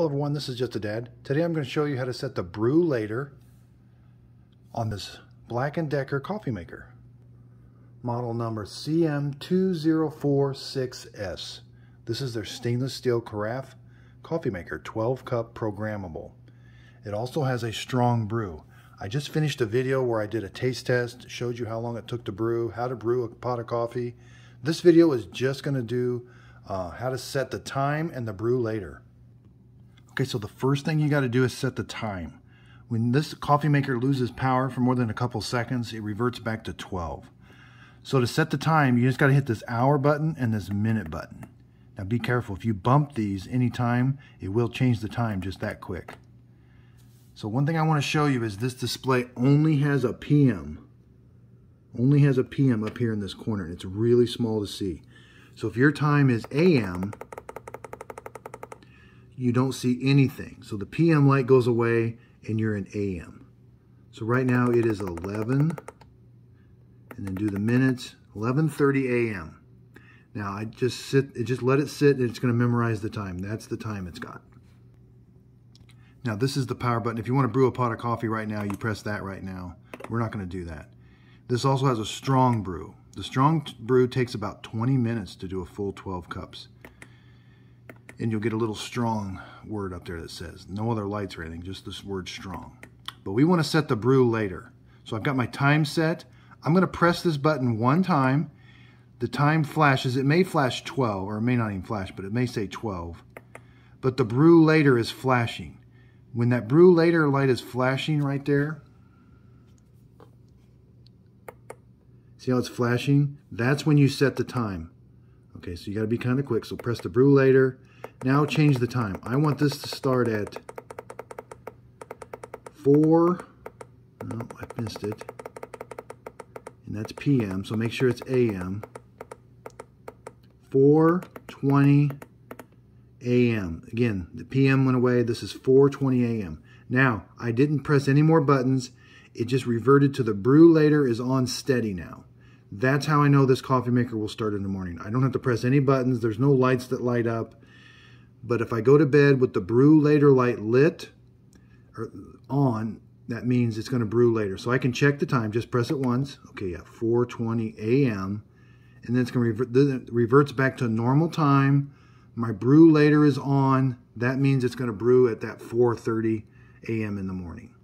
Hello everyone, this is Just a Dad. Today I'm going to show you how to set the brew later on this Black & Decker coffee maker. Model number CM2046S. This is their stainless steel carafe coffee maker, 12 cup programmable. It also has a strong brew. I just finished a video where I did a taste test, showed you how long it took to brew, how to brew a pot of coffee. This video is just going to do uh, how to set the time and the brew later. Okay, so the first thing you gotta do is set the time. When this coffee maker loses power for more than a couple seconds, it reverts back to 12. So to set the time, you just gotta hit this hour button and this minute button. Now be careful, if you bump these anytime, it will change the time just that quick. So one thing I wanna show you is this display only has a PM. Only has a PM up here in this corner. It's really small to see. So if your time is AM, you don't see anything. So the PM light goes away and you're in AM. So right now it is 11 and then do the minutes, 11.30 AM. Now I just sit, it just let it sit and it's gonna memorize the time. That's the time it's got. Now this is the power button. If you wanna brew a pot of coffee right now, you press that right now. We're not gonna do that. This also has a strong brew. The strong brew takes about 20 minutes to do a full 12 cups and you'll get a little strong word up there that says no other lights or anything, just this word strong. But we want to set the brew later. So I've got my time set. I'm going to press this button one time. The time flashes. It may flash 12, or it may not even flash, but it may say 12. But the brew later is flashing. When that brew later light is flashing right there, see how it's flashing? That's when you set the time. Okay, so you got to be kind of quick. So press the brew later, now change the time. I want this to start at 4. No, I missed it. And that's p.m., so make sure it's a.m. 4.20 a.m. Again, the p.m. went away. This is 4.20 a.m. Now, I didn't press any more buttons. It just reverted to the brew later is on steady now. That's how I know this coffee maker will start in the morning. I don't have to press any buttons. There's no lights that light up. But if I go to bed with the brew later light lit or on, that means it's going to brew later. So I can check the time. Just press it once. Okay, yeah, 4.20 a.m. And then it's going to revert, it reverts back to normal time. My brew later is on. That means it's going to brew at that 4.30 a.m. in the morning.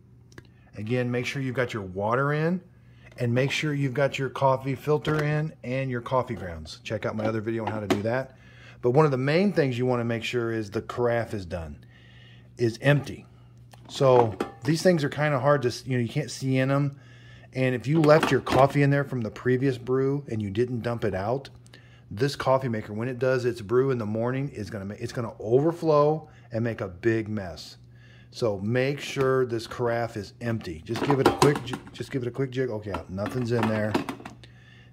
Again, make sure you've got your water in and make sure you've got your coffee filter in and your coffee grounds. Check out my other video on how to do that. But one of the main things you want to make sure is the carafe is done, is empty. So these things are kind of hard to, you know, you can't see in them. And if you left your coffee in there from the previous brew and you didn't dump it out, this coffee maker, when it does its brew in the morning, is gonna make, it's gonna overflow and make a big mess. So make sure this carafe is empty. Just give it a quick, just give it a quick jig. Okay, nothing's in there.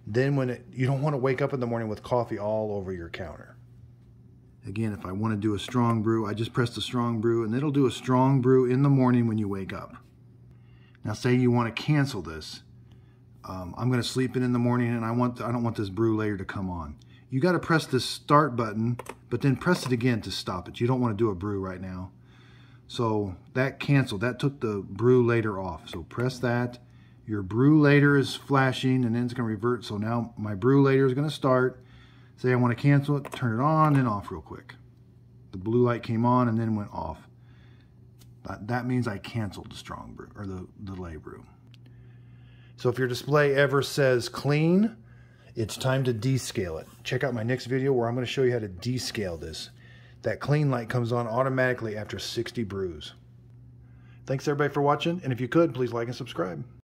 Then when it, you don't want to wake up in the morning with coffee all over your counter. Again, if I want to do a strong brew, I just press the strong brew and it'll do a strong brew in the morning when you wake up. Now say you want to cancel this. Um, I'm going to sleep in in the morning and I, want I don't want this brew layer to come on. You got to press this start button, but then press it again to stop it. You don't want to do a brew right now. So that canceled. That took the brew later off. So press that. Your brew later is flashing and then it's going to revert. So now my brew later is going to start Say I want to cancel it, turn it on and off real quick. The blue light came on and then went off. That, that means I canceled the strong brew or the, the lay brew. So if your display ever says clean, it's time to descale it. Check out my next video where I'm going to show you how to descale this. That clean light comes on automatically after 60 brews. Thanks everybody for watching, and if you could, please like and subscribe.